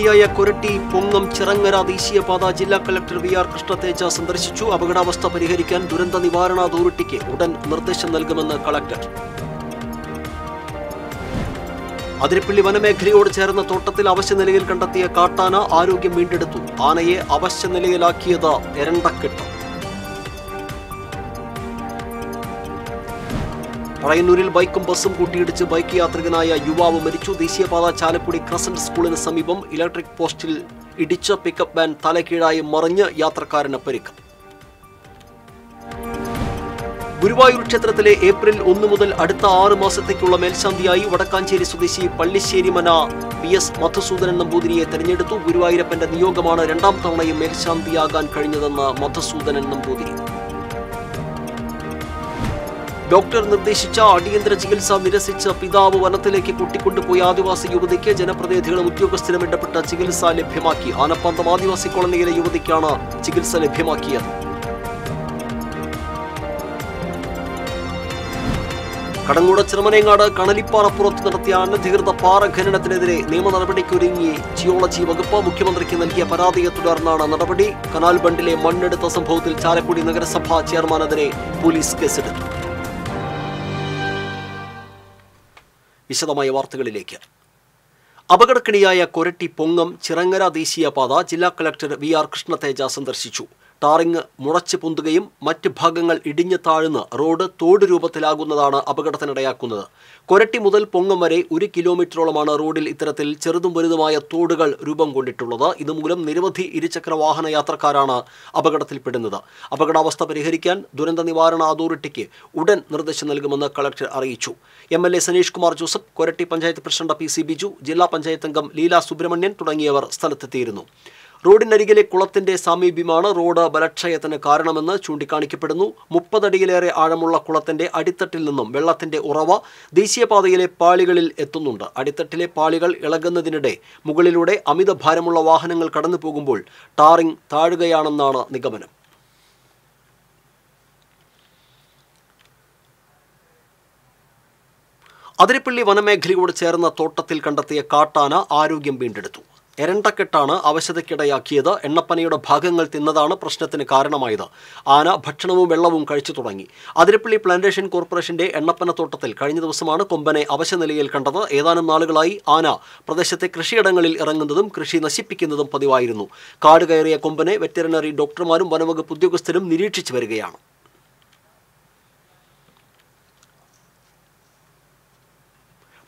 റാലിയായ കൊരട്ടി പൊങ്ങം ചിറങ്ങര ദേശീയപാത ജില്ലാ collector V R Krishna Teja സന്ദർശിച്ചു അപകടാവസ്ഥ പരിഹരിക്കാൻ ദുരന്ത നിവാരണ അതോറിറ്റിക്ക് ഉടൻ നിർദ്ദേശം നൽകുമെന്ന് കളക്ടർ അതിരപ്പള്ളി വനമേഖലയോട് ചേർന്ന തോട്ടത്തിൽ അവശ്യ നിലയിൽ കണ്ടെത്തിയ കാട്ടാന ആരോഗ്യം വീണ്ടെടുത്തു ആനയെ അവശ്യ നിലയിലാക്കിയത് എരണ്ടക്കെട്ട് പറയന്നൂരിൽ ബൈക്കും ബസ്സും കൂട്ടിയിടിച്ച് ബൈക്ക് യാത്രികനായ യുവാവ് മരിച്ചു ദേശീയപാത ചാലക്കുടി ക്രസന്റ് സ്കൂളിന് സമീപം ഇലക്ട്രിക് പോസ്റ്റിൽ ഇടിച്ച പിക്കപ്പ് വാൻ തലകീഴായി മറിഞ്ഞ് യാത്രക്കാരന് പരിക്ക് ഗുരുവായൂർ ക്ഷേത്രത്തിലെ ഏപ്രിൽ ഒന്ന് മുതൽ അടുത്ത ആറ് മാസത്തേക്കുള്ള മേൽശാന്തിയായി വടക്കാഞ്ചേരി സ്വദേശി പള്ളിശ്ശേരിമന പി എസ് മധുസൂദനൻ നമ്പൂതിരിയെ തെരഞ്ഞെടുത്തു ഗുരുവായൂരപ്പന്റെ നിയോഗമാണ് രണ്ടാം തവണയും മേൽശാന്തിയാകാൻ കഴിഞ്ഞതെന്ന് മധുസൂദനൻ നമ്പൂതിരി ഡോക്ടർ നിർദ്ദേശിച്ച അടിയന്തര ചികിത്സ നിരസിച്ച പിതാവ് വനത്തിലേക്ക് കൂട്ടിക്കൊണ്ടുപോയ ആദിവാസി യുവതിക്ക് ജനപ്രതിനിധികളും ഉദ്യോഗസ്ഥരും ഇടപെട്ട ചികിത്സ ലഭ്യമാക്കി ആനപ്പാന്തം ആദിവാസി കോളനിയിലെ യുവതിക്കാണ് ചികിത്സ ലഭ്യമാക്കിയത് കടങ്ങൂട ചെറുമനേങ്ങാട് കണലിപ്പാറപ്പുറത്ത് നടത്തിയ അനധികൃത പാറ ഖനനത്തിനെതിരെ നിയമ നടപടിക്കൊരുങ്ങി ജിയോളജി വകുപ്പ് മുഖ്യമന്ത്രിക്ക് നൽകിയ പരാതിയെ തുടർന്നാണ് നടപടി കനാൽ ബണ്ടിലെ മണ്ണെടുത്ത സംഭവത്തിൽ ചാലക്കുടി നഗരസഭാ ചെയർമാനെതിരെ പോലീസ് കേസെടുത്തു വിശദമായ വാർത്തകളിലേക്ക് അപകടക്കിണിയായ കൊരട്ടി പൊങ്ങം ചിറങ്ങര ദേശീയപാത ജില്ലാ കളക്ടർ വി ആർ കൃഷ്ണതേജ സന്ദർശിച്ചു ടാറിങ് മുളച്ച് പൊന്തുകയും മറ്റ് ഭാഗങ്ങൾ ഇടിഞ്ഞു താഴ്ന്ന് റോഡ് തോട് രൂപത്തിലാകുന്നതാണ് അപകടത്തിനിടയാക്കുന്നത് കൊരട്ടി മുതൽ പൊങ്ങം വരെ ഒരു കിലോമീറ്ററോളമാണ് റോഡിൽ ഇത്തരത്തിൽ ചെറുതും വലുതുമായ തോടുകൾ രൂപം കൊണ്ടിട്ടുള്ളത് ഇതുമൂലം നിരവധി ഇരുചക്ര വാഹന യാത്രക്കാരാണ് അപകടത്തിൽപ്പെടുന്നത് അപകടാവസ്ഥ പരിഹരിക്കാൻ ദുരന്ത നിവാരണ അതോറിറ്റിക്ക് ഉടൻ നിർദ്ദേശം നൽകുമെന്ന് കളക്ടർ അറിയിച്ചു M L A Saneesh Kumar Joseph Koratty panchayat president P C Biju ജില്ലാ പഞ്ചായത്ത് അംഗം ലീല സുബ്രഹ്മണ്യൻ തുടങ്ങിയവർ സ്ഥലത്തെത്തിയിരുന്നു റോഡിനരികിലെ കുളത്തിന്റെ സമീപ്യമാണ് റോഡ് ബലക്ഷയത്തിന് കാരണമെന്ന് ചൂണ്ടിക്കാണിക്കപ്പെടുന്നു മുപ്പതടിയിലേറെ ആഴമുള്ള കുളത്തിന്റെ അടിത്തട്ടിൽ നിന്നും വെള്ളത്തിന്റെ ഉറവ ദേശീയപാതയിലെ പാളികളിൽ എത്തുന്നുണ്ട് അടിത്തട്ടിലെ പാളികൾ ഇളകുന്നതിനിടെ മുകളിലൂടെ അമിത ഭാരമുള്ള വാഹനങ്ങൾ കടന്നു പോകുമ്പോൾ ടാറിംഗ് താഴുകയാണെന്നാണ് നിഗമനം അതിരപ്പള്ളി വനമേഖലയോട് ചേർന്ന തോട്ടത്തിൽ കണ്ടെത്തിയ കാട്ടാന ആരോഗ്യം വീണ്ടെടുത്തു എരണ്ടക്കെട്ടാണ് അവശതയ്ക്കിടയാക്കിയത് എണ്ണപ്പനയുടെ ഭാഗങ്ങൾ തിന്നതാണ് പ്രശ്നത്തിന് കാരണമായത് ആന ഭക്ഷണവും വെള്ളവും കഴിച്ചു തുടങ്ങി അതിരപ്പള്ളി പ്ലാന്റേഷൻ കോർപ്പറേഷന്റെ എണ്ണപ്പന തോട്ടത്തിൽ കഴിഞ്ഞ ദിവസമാണ് കൊമ്പനെ നിലയിൽ കണ്ടത് ഏതാനും നാളുകളായി ആന പ്രദേശത്തെ കൃഷിയിടങ്ങളിൽ ഇറങ്ങുന്നതും കൃഷി നശിപ്പിക്കുന്നതും പതിവായിരുന്നു കാട് കയറിയ കൊമ്പനെ വെറ്ററിനറി ഡോക്ടർമാരും വനവകുപ്പ് ഉദ്യോഗസ്ഥരും നിരീക്ഷിച്ചു വരികയാണ്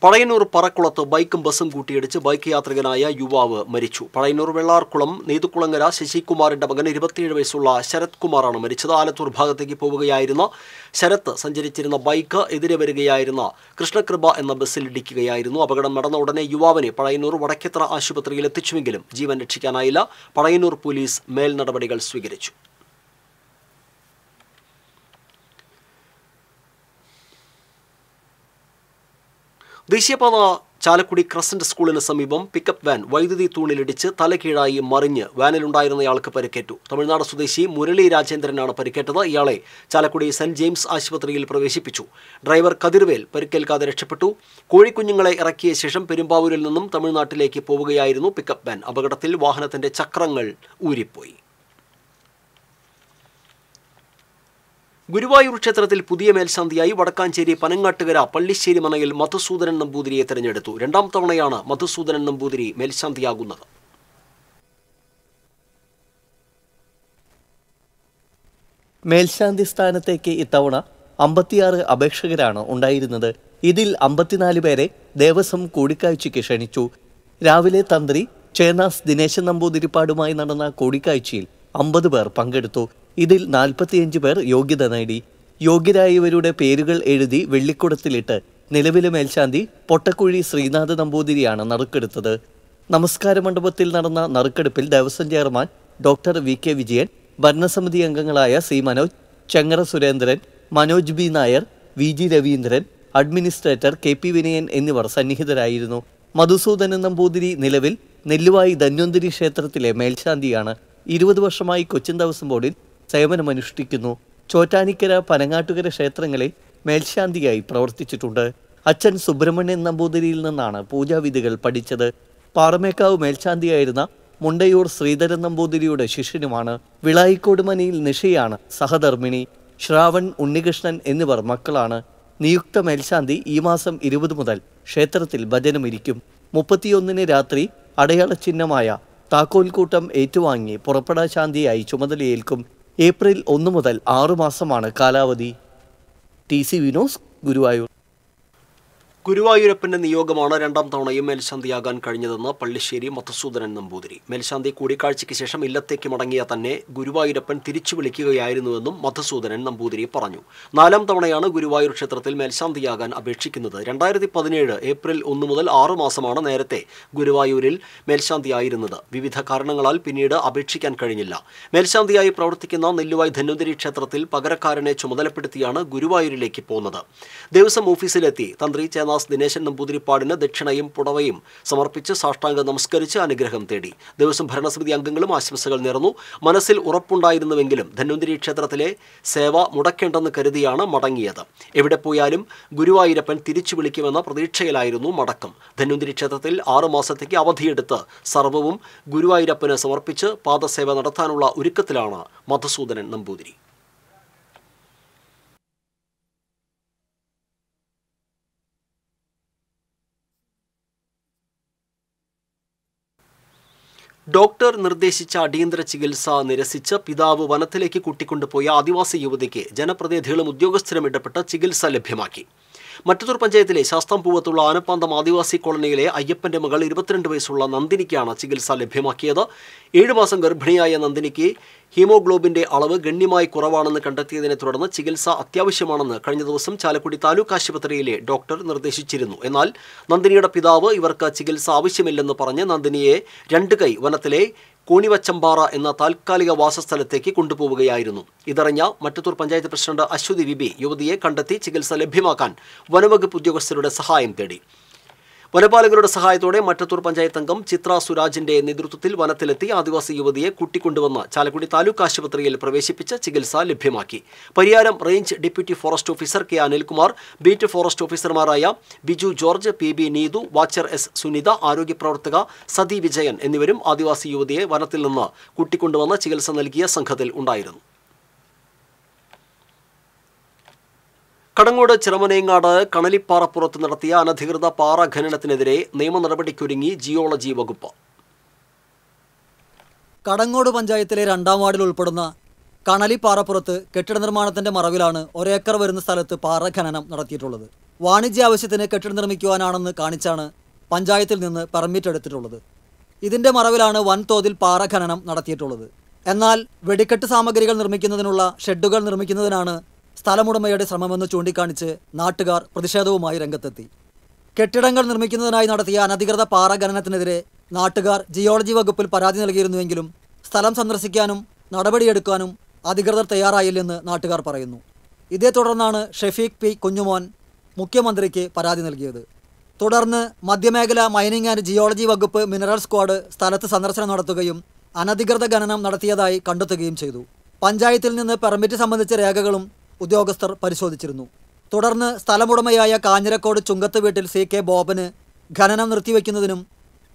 പടയന്നൂർ പറക്കുളത്ത് ബൈക്കും ബസ്സും കൂട്ടിയിടിച്ച് ബൈക്ക് യാത്രികനായ യുവാവ് മരിച്ചു പടയന്നൂർ വെള്ളാർക്കുളം നെയ്തുകുളങ്ങര ശശികുമാറിന്റെ മകൻ ഇരുപത്തിയേഴ് വയസ്സുള്ള ശരത് കുമാറാണ് മരിച്ചത് ആലത്തൂർ ഭാഗത്തേക്ക് പോവുകയായിരുന്ന ശരത്ത് സഞ്ചരിച്ചിരുന്ന ബൈക്ക് എതിരെ വരികയായിരുന്ന കൃഷ്ണകൃപ എന്ന ബസ്സിൽ ഇടിക്കുകയായിരുന്നു അപകടം നടന്ന ഉടനെ യുവാവിനെ പടയന്നൂർ വടക്കേത്ര ആശുപത്രിയിൽ എത്തിച്ചുവെങ്കിലും ജീവൻ രക്ഷിക്കാനായില്ല പടയന്നൂർ പോലീസ് മേൽ നടപടികൾ സ്വീകരിച്ചു ദേശീയപാത ചാലക്കുടി ക്രസന്റ് സ്കൂളിന് സമീപം പിക്കപ്പ് വാൻ വൈദ്യുതി തൂണിലിടിച്ച് തലകീഴായി മറിഞ്ഞ് വാനിലുണ്ടായിരുന്നയാൾക്ക് പരിക്കേറ്റു തമിഴ്നാട് സ്വദേശി മുരളി രാജേന്ദ്രനാണ് പരിക്കേറ്റത് ഇയാളെ ചാലക്കുടി സെന്റ് ജെയിംസ് ആശുപത്രിയിൽ പ്രവേശിപ്പിച്ചു ഡ്രൈവർ കതിർവേൽ പരിക്കേൽക്കാതെ രക്ഷപ്പെട്ടു കോഴിക്കുഞ്ഞുങ്ങളെ ഇറക്കിയ ശേഷം പെരുമ്പാവൂരിൽ നിന്നും തമിഴ്നാട്ടിലേക്ക് പോവുകയായിരുന്നു പിക്കപ്പ് വാൻ അപകടത്തിൽ വാഹനത്തിന്റെ ചക്രങ്ങൾ ഊരിപ്പോയി ഗുരുവായൂർ ക്ഷേത്രത്തിൽ പുതിയ മേൽശാന്തിയായി വടക്കാഞ്ചേരി പനങ്ങാട്ടുകര പള്ളിശ്ശേരി മനയിൽ മധുസൂദനൻ നമ്പൂതിരിയെ തെരഞ്ഞെടുത്തു രണ്ടാം തവണയാണ് മധുസൂദനൻ നമ്പൂതിരി മേൽശാന്തിയാകുന്നത് മേൽശാന്തി സ്ഥാനത്തേക്ക് ഇത്തവണ അമ്പത്തിയാറ് അപേക്ഷകരാണ് ഉണ്ടായിരുന്നത് ഇതിൽ അമ്പത്തിനാല് പേരെ ദേവസ്വം കൂടിക്കാഴ്ചയ്ക്ക് ക്ഷണിച്ചു രാവിലെ തന്ത്രി ചേനാസ് ദിനേശൻ നമ്പൂതിരിപ്പാടുമായി നടന്ന കൂടിക്കാഴ്ചയിൽ അമ്പത് പേർ പങ്കെടുത്തു ഇതിൽ നാൽപ്പത്തിയഞ്ച് പേർ യോഗ്യത നേടി യോഗ്യരായവരുടെ പേരുകൾ എഴുതി വെള്ളിക്കുടത്തിലിട്ട് നിലവിലെ മേൽശാന്തി പൊട്ടക്കുഴി ശ്രീനാഥ നമ്പൂതിരിയാണ് നറുക്കെടുത്തത് നമസ്കാര മണ്ഡപത്തിൽ നടന്ന നറുക്കെടുപ്പിൽ Devaswom chairman doctor V K Vijayan ഭരണസമിതി അംഗങ്ങളായ C Manoj Chengara Surendran Manoj B Nair V G Raveendran administrator K P Vinayan എന്നിവർ സന്നിഹിതരായിരുന്നു മധുസൂദനൻ നമ്പൂതിരി നിലവിൽ നെല്ലുവായി ധന്വന്തിരി ക്ഷേത്രത്തിലെ മേൽശാന്തിയാണ് ഇരുപത് വർഷമായി കൊച്ചിൻ ദേവസ്വം ബോർഡിൽ സേവനമനുഷ്ഠിക്കുന്നു ചോറ്റാനിക്കര പനങ്ങാട്ടുകര ക്ഷേത്രങ്ങളെ മേൽശാന്തിയായി പ്രവർത്തിച്ചിട്ടുണ്ട് അച്ഛൻ സുബ്രഹ്മണ്യൻ നമ്പൂതിരിയിൽ നിന്നാണ് പൂജാവിധികൾ പഠിച്ചത് പാറമേക്കാവ് മേൽശാന്തിയായിരുന്ന മുണ്ടയൂർ ശ്രീധരൻ നമ്പൂതിരിയുടെ ശിഷ്യനുമാണ് മനയിൽ നിഷയാണ് സഹധർമ്മിണി ശ്രാവൺ ഉണ്ണികൃഷ്ണൻ എന്നിവർ മക്കളാണ് നിയുക്ത മേൽശാന്തി ഈ മാസം ഇരുപത് മുതൽ ക്ഷേത്രത്തിൽ ഭജനമിരിക്കും മുപ്പത്തിയൊന്നിന് രാത്രി അടയാള ചിഹ്നമായ താക്കോൽക്കൂട്ടം ഏറ്റുവാങ്ങി പുറപ്പെടാശാന്തിയായി ചുമതലയേൽക്കും ഏപ്രിൽ ഒന്ന് മുതൽ ആറുമാസമാണ് കാലാവധി ടി സി വിനോസ് ഗുരുവായൂർ ഗുരുവായൂരപ്പന്റെ നിയോഗമാണ് രണ്ടാം തവണയും മേൽശാന്തിയാകാൻ കഴിഞ്ഞതെന്ന് പള്ളിശ്ശേരി മധുസൂദനൻ നമ്പൂതിരി മേൽശാന്തി കൂടിക്കാഴ്ചയ്ക്ക് ശേഷം ഇല്ലത്തേക്ക് മടങ്ങിയ തന്നെ ഗുരുവായൂരപ്പൻ തിരിച്ചു വിളിക്കുകയായിരുന്നുവെന്നും മധുസൂദനൻ നമ്പൂതിരി പറഞ്ഞു നാലാം തവണയാണ് ഗുരുവായൂർ ക്ഷേത്രത്തിൽ മേൽശാന്തിയാകാൻ അപേക്ഷിക്കുന്നത് രണ്ടായിരത്തി പതിനേഴ് ഏപ്രിൽ ഒന്ന് മുതൽ ആറു മാസമാണ് നേരത്തെ ഗുരുവായൂരിൽ മേൽശാന്തിയായിരുന്നത് വിവിധ കാരണങ്ങളാൽ പിന്നീട് അപേക്ഷിക്കാൻ കഴിഞ്ഞില്ല മേൽശാന്തിയായി പ്രവർത്തിക്കുന്ന നെല്ലുവായി ധന്വന്തരി ക്ഷേത്രത്തിൽ പകരക്കാരനെ ചുമതലപ്പെടുത്തിയാണ് ഗുരുവായൂരിലേക്ക് പോകുന്നത് ദേവസ്വം ഓഫീസിലെത്തി തന്ത്രി ചേന്ന ദേവദാസ് ദിനേശൻ നമ്പൂതിരിപ്പാടിന് ദക്ഷിണയും പുടവയും സമർപ്പിച്ച് സാഷ്ടാംഗം നമസ്കരിച്ച് അനുഗ്രഹം തേടി ദിവസം ഭരണസമിതി അംഗങ്ങളും ആശംസകൾ നേർന്നു മനസ്സിൽ ഉറപ്പുണ്ടായിരുന്നുവെങ്കിലും ധന്വന്തിരി ക്ഷേത്രത്തിലെ സേവ മുടക്കേണ്ടെന്ന് കരുതിയാണ് മടങ്ങിയത് എവിടെ പോയാലും ഗുരുവായൂരപ്പൻ തിരിച്ചു വിളിക്കുമെന്ന പ്രതീക്ഷയിലായിരുന്നു മടക്കം ധന്വന്തിരി ക്ഷേത്രത്തിൽ ആറുമാസത്തേക്ക് അവധിയെടുത്ത് സർവവും ഗുരുവായൂരപ്പന് സമർപ്പിച്ച് പാദസേവ നടത്താനുള്ള ഒരുക്കത്തിലാണ് മധുസൂദനൻ നമ്പൂതിരി ഡോക്ടർ നിർദ്ദേശിച്ച അടിയന്തര ചികിത്സ നിരസിച്ച് പിതാവ് വനത്തിലേക്ക് കൂട്ടിക്കൊണ്ടുപോയ ആദിവാസി യുവതിക്ക് ജനപ്രതിനിധികളും ഉദ്യോഗസ്ഥരും ഇടപെട്ട് ചികിത്സ ലഭ്യമാക്കി മറ്റത്തൂർ പഞ്ചായത്തിലെ ശാസ്താംപൂവത്തുള്ള ആനപ്പാന്തം ആദിവാസി കോളനിയിലെ അയ്യപ്പന്റെ മകൾ ഇരുപത്തിരണ്ട് വയസ്സുള്ള നന്ദിനിക്കാണ് ചികിത്സ ലഭ്യമാക്കിയത് ഏഴുമാസം ഗർഭിണിയായ നന്ദിനിക്ക് ഹീമോഗ്ലോബിന്റെ അളവ് ഗണ്യമായി കുറവാണെന്ന് കണ്ടെത്തിയതിനെ തുടർന്ന് ചികിത്സ അത്യാവശ്യമാണെന്ന് കഴിഞ്ഞ ദിവസം ചാലക്കുടി താലൂക്ക് ആശുപത്രിയിലെ ഡോക്ടർ നിർദ്ദേശിച്ചിരുന്നു എന്നാൽ നന്ദിനിയുടെ പിതാവ് ഇവർക്ക് ചികിത്സ ആവശ്യമില്ലെന്ന് പറഞ്ഞ് നന്ദിനിയെ രണ്ട് കൈ വനത്തിലെ കോണിവച്ചമ്പാറ എന്ന താൽക്കാലിക വാസസ്ഥലത്തേക്ക് കൊണ്ടുപോവുകയായിരുന്നു ഇതറിഞ്ഞ മറ്റത്തൂർ പഞ്ചായത്ത് പ്രസിഡന്റ് അശ്വതി വിബി യുവതിയെ കണ്ടെത്തി ചികിത്സ ലഭ്യമാക്കാൻ വനവകുപ്പ് ഉദ്യോഗസ്ഥരുടെ സഹായം തേടി വനപാലകരുടെ സഹായത്തോടെ മറ്റത്തൂർ പഞ്ചായത്ത് അംഗം ചിത്ര സുരാജിന്റെ നേതൃത്വത്തിൽ വനത്തിലെത്തി ആദിവാസി യുവതിയെ കുട്ടിക്കൊണ്ടുവന്ന് ചാലക്കുടി താലൂക്ക് ആശുപത്രിയിൽ പ്രവേശിപ്പിച്ച് ചികിത്സ ലഭ്യമാക്കി Pariyaram range deputy forest officer K Anilkumar beat forest ഓഫീസർമാരായ Biju George P B Neethu watcher S Sunitha ആരോഗ്യ പ്രവർത്തക സതി വിജയൻ എന്നിവരും ആദിവാസി യുവതിയെ വനത്തിൽ നിന്ന് കുട്ടിക്കൊണ്ടുവന്ന് ചികിത്സ നൽകിയ സംഘത്തിൽ ഉണ്ടായിരുന്നു കടങ്ങോട് ചിറമനേങ്ങാട് കണലിപ്പാറപ്പുറത്ത് നടത്തിയ അനധികൃത പാറ ഖനനത്തിനെതിരെ നിയമ നടപടിക്കൊരുങ്ങി ജിയോളജി വകുപ്പ് കടങ്ങോട് പഞ്ചായത്തിലെ രണ്ടാം വാർഡിൽ ഉൾപ്പെടുന്ന കണലിപ്പാറപ്പുറത്ത് കെട്ടിട നിർമ്മാണത്തിന്റെ മറവിലാണ് ഒരേക്കർ വരുന്ന സ്ഥലത്ത് പാറ ഖനനം നടത്തിയിട്ടുള്ളത് വാണിജ്യ ആവശ്യത്തിന് കെട്ടിടം നിർമ്മിക്കുവാനാണെന്ന് കാണിച്ചാണ് പഞ്ചായത്തിൽ നിന്ന് പെർമിറ്റ് എടുത്തിട്ടുള്ളത് ഇതിന്റെ മറവിലാണ് വൻതോതിൽ പാറ ഖനനം നടത്തിയിട്ടുള്ളത് എന്നാൽ വെടിക്കെട്ട് സാമഗ്രികൾ നിർമ്മിക്കുന്നതിനുള്ള ഷെഡുകൾ നിർമ്മിക്കുന്നതിനാണ് സ്ഥലമുടമയുടെ ശ്രമമെന്ന് ചൂണ്ടിക്കാണിച്ച് നാട്ടുകാർ പ്രതിഷേധവുമായി രംഗത്തെത്തി കെട്ടിടങ്ങൾ നിർമ്മിക്കുന്നതിനായി നടത്തിയ അനധികൃത പാറ ഖനനത്തിനെതിരെ നാട്ടുകാർ ജിയോളജി വകുപ്പിൽ പരാതി നൽകിയിരുന്നുവെങ്കിലും സ്ഥലം സന്ദർശിക്കാനും നടപടിയെടുക്കാനും അധികൃതർ തയ്യാറായില്ലെന്ന് നാട്ടുകാർ പറയുന്നു ഇതേ തുടർന്നാണ് ഷെഫീഖ് പി കുഞ്ഞുമോൻ മുഖ്യമന്ത്രിക്ക് പരാതി നൽകിയത് തുടർന്ന് മധ്യമേഖല മൈനിങ് ആൻഡ് ജിയോളജി വകുപ്പ് മിനറൽ സ്ക്വാഡ് സ്ഥലത്ത് സന്ദർശനം നടത്തുകയും അനധികൃത ഖനനം നടത്തിയതായി കണ്ടെത്തുകയും ചെയ്തു പഞ്ചായത്തിൽ നിന്ന് പെർമിറ്റ് സംബന്ധിച്ച രേഖകളും ഉദ്യോഗസ്ഥർ പരിശോധിച്ചിരുന്നു തുടർന്ന് സ്ഥലമുടമയായ കാഞ്ഞിരക്കോട് ചുങ്കത്ത് വീട്ടിൽ സി കെ ബോബന് ഖനനം നിർത്തിവെക്കുന്നതിനും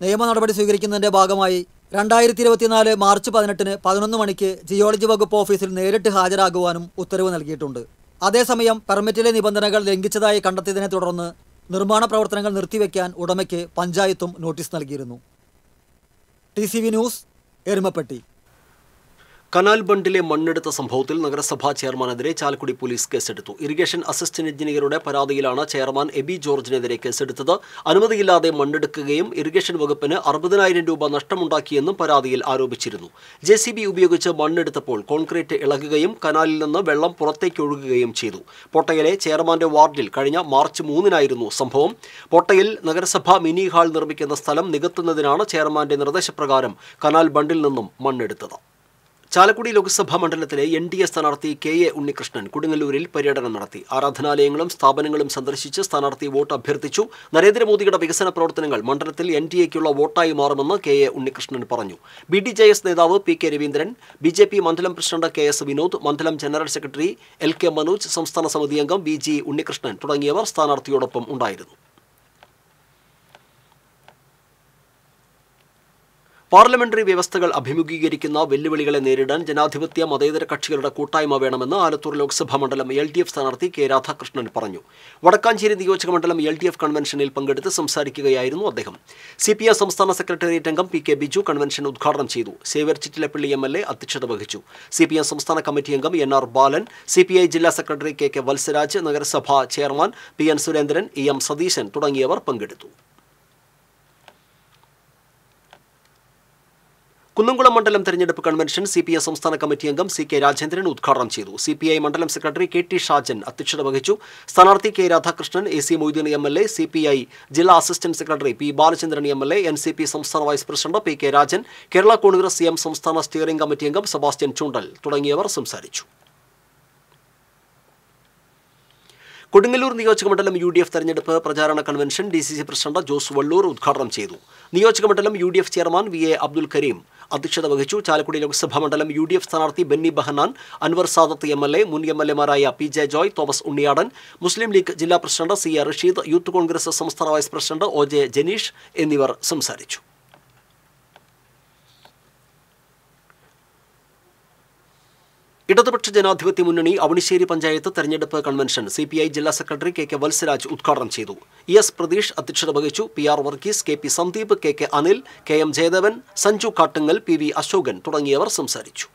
നിയമ നടപടി സ്വീകരിക്കുന്നതിൻ്റെ ഭാഗമായി രണ്ടായിരത്തി ഇരുപത്തിനാല് മാർച്ച് പതിനെട്ടിന് പതിനൊന്ന് മണിക്ക് ജിയോളജി വകുപ്പ് ഓഫീസിൽ നേരിട്ട് ഹാജരാകുവാനും ഉത്തരവ് നൽകിയിട്ടുണ്ട് അതേസമയം പെർമിറ്റിലെ നിബന്ധനകൾ ലംഘിച്ചതായി കണ്ടെത്തിയതിനെ തുടർന്ന് നിർമ്മാണ പ്രവർത്തനങ്ങൾ നിർത്തിവെക്കാൻ ഉടമയ്ക്ക് പഞ്ചായത്തും നോട്ടീസ് നൽകിയിരുന്നു ടി ന്യൂസ് എരുമപ്പെട്ടി കനാൽ ബണ്ടിലെ മണ്ണെടുത്ത സംഭവത്തിൽ നഗരസഭാ ചെയർമാനെതിരെ ചാലക്കുടി പോലീസ് കേസെടുത്തു ഇറിഗേഷൻ അസിസ്റ്റന്റ് എഞ്ചിനീയറുടെ പരാതിയിലാണ് ചെയർമാൻ എബി ജോർജിനെതിരെ കേസെടുത്തത് അനുമതിയില്ലാതെ മണ്ണെടുക്കുകയും ഇറിഗേഷൻ വകുപ്പിന് അറുപതിനായിരം രൂപ നഷ്ടമുണ്ടാക്കിയെന്നും പരാതിയിൽ ആരോപിച്ചിരുന്നു ജെ സി ബി ഉപയോഗിച്ച് മണ്ണെടുത്തപ്പോൾ കോൺക്രീറ്റ് ഇളകുകയും കനാലിൽ നിന്ന് വെള്ളം പുറത്തേക്ക് ഒഴുകുകയും ചെയ്തു പോട്ടയിലെ ചെയർമാന്റെ വാർഡിൽ കഴിഞ്ഞ മാർച്ച് മൂന്നിനായിരുന്നു സംഭവം പോട്ടയിൽ നഗരസഭ മിനി ഹാൾ നിർമ്മിക്കുന്ന സ്ഥലം നികത്തുന്നതിനാണ് ചെയർമാന്റെ നിർദ്ദേശപ്രകാരം കനാൽ ബണ്ടിൽ നിന്നും മണ്ണെടുത്തത് ചാലക്കുടി ലോക്സഭാ മണ്ഡലത്തിലെ എൻ ഡി എ സ്ഥാനാർത്ഥി കെ എ ഉണ്ണികൃഷ്ണൻ കൊടുങ്ങല്ലൂരിൽ പര്യടനം നടത്തി ആരാധനാലയങ്ങളും സ്ഥാപനങ്ങളും സന്ദർശിച്ച് സ്ഥാനാർത്ഥി വോട്ട് അഭ്യർത്ഥിച്ചു നരേന്ദ്രമോദിയുടെ വികസന പ്രവർത്തനങ്ങൾ മണ്ഡലത്തിൽ എൻ ഡി എക്കുള്ള വോട്ടായി മാറുമെന്ന് കെ എ ഉണ്ണികൃഷ്ണൻ പറഞ്ഞു ബി ഡി ജെ എസ് നേതാവ് P K Raveendran B J P മണ്ഡലം പ്രസിഡന്റ് കെ എസ് വിനോദ് മണ്ഡലം general secretary L K Manoj സംസ്ഥാന സമിതി അംഗം വി ജി ഉണ്ണികൃഷ്ണൻ തുടങ്ങിയവർ സ്ഥാനാർത്ഥിയോടൊപ്പം ഉണ്ടായിരുന്നു പാർലമെന്ററി വ്യവസ്ഥകൾ അഭിമുഖീകരിക്കുന്ന വെല്ലുവിളികളെ നേരിടാൻ ജനാധിപത്യ മതേതര കക്ഷികളുടെ കൂട്ടായ്മ വേണമെന്ന് ആലത്തൂർ ലോക്സഭാ മണ്ഡലം എൽ ഡി എഫ് സ്ഥാനാർത്ഥി കെ രാധാകൃഷ്ണൻ പറഞ്ഞു വടക്കാഞ്ചേരി നിയോജക മണ്ഡലം എൽ ഡി എഫ് കൺവെൻഷനിൽ പങ്കെടുത്ത് സംസാരിക്കുകയായിരുന്നു അദ്ദേഹം സി പി ഐ സംസ്ഥാന സെക്രട്ടേറിയറ്റ് അംഗം പി കെ ബിജു കൺവെൻഷൻ ഉദ്ഘാടനം ചെയ്തു Xavier Chittilappally M L A അധ്യക്ഷത വഹിച്ചു സി പി ഐ സംസ്ഥാന കമ്മിറ്റി അംഗം N R Balan C P I ജില്ലാ സെക്രട്ടറി കെ കെ വത്സരാജ് നഗരസഭാ chairman P N Surendran E M Satheesan തുടങ്ങിയവർ പങ്കെടുത്തു കുന്നംകുളം മണ്ഡലം തെരഞ്ഞെടുപ്പ് കൺവെൻഷൻ സി പി എസ് സംസ്ഥാന കമ്മിറ്റി അംഗം സി കെ രാജേന്ദ്രൻ ഉദ്ഘാടനം ചെയ്തു സി പി ഐ മണ്ഡലം സെക്രട്ടറി കെ ടി ഷാജൻ അധ്യക്ഷത വഹിച്ചു സ്ഥാനാർത്ഥി K Radhakrishnan A C Moideen M L A C P I ജില്ലാ assistant secretary P Balachandran M L A N C P സംസ്ഥാന vice president P K Rajan Kerala Congress M സംസ്ഥാന steering committee അംഗം Sebastian Choondal തുടങ്ങിയവർ സംസാരിച്ചു കൊടുങ്ങല്ലൂർ നിയോജകമണ്ഡലം യു ഡി എഫ് തെരഞ്ഞെടുപ്പ് പ്രചാരണ convention D C C president Jose Valloor ഉദ്ഘാടനം ചെയ്തു നിയോജകമണ്ഡലം U D F chairman V A Abdul Kareem അധ്യക്ഷത വഹിച്ചു ചാലക്കുടി ലോക്സഭാ മണ്ഡലം യു ഡി എഫ് സ്ഥാനാർത്ഥി Benny Behanan Anwar Sadath M L A മുൻ എം എൽ എമാരായ P J Joy Thomas Unniyadan Muslim League ജില്ലാ president C R Rasheed youth Congress സംസ്ഥാന vice president O J Janeesh എന്നിവർ സംസാരിച്ചു ഇടതുപക്ഷ ജനാധിപത്യ മുന്നണി അവണിശ്ശേരി പഞ്ചായത്ത് തെരഞ്ഞെടുപ്പ് കൺവെൻഷൻ സി പി ഐ ജില്ലാ സെക്രട്ടറി കെ കെ വത്സരാജ് ഉദ്ഘാടനം ചെയ്തു ഇ എസ് പ്രതീഷ് അധ്യക്ഷത വഹിച്ചു P R Varghese K P Sandeep K K Anil K M Jayadevan Sanju Kattungal P V Ashokan തുടങ്ങിയവർ സംസാരിച്ചു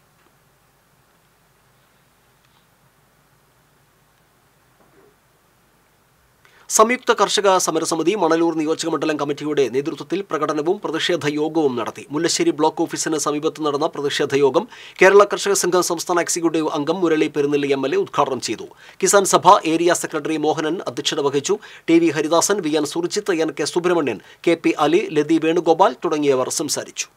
സംയുക്ത കർഷക സമരസമിതി മണലൂർ നിയോജകമണ്ഡലം കമ്മിറ്റിയുടെ നേതൃത്വത്തിൽ പ്രകടനവും പ്രതിഷേധ യോഗവും നടത്തി മുല്ലശ്ശേരി ബ്ലോക്ക് ഓഫീസിന് സമീപത്ത് നടന്ന പ്രതിഷേധ യോഗം കേരള കർഷക സംഘം സംസ്ഥാന എക്സിക്യൂട്ടീവ് അംഗം മുരളി പെരുന്നില്ലി എം എൽ ഉദ്ഘാടനം ചെയ്തു കിസാൻ സഭ ഏരിയ സെക്രട്ടറി മോഹനൻ അധ്യക്ഷത വഹിച്ചു T V Haridasan V N Surjith N K Subramanian K P Ali Lathi Venugopal തുടങ്ങിയവർ സംസാരിച്ചു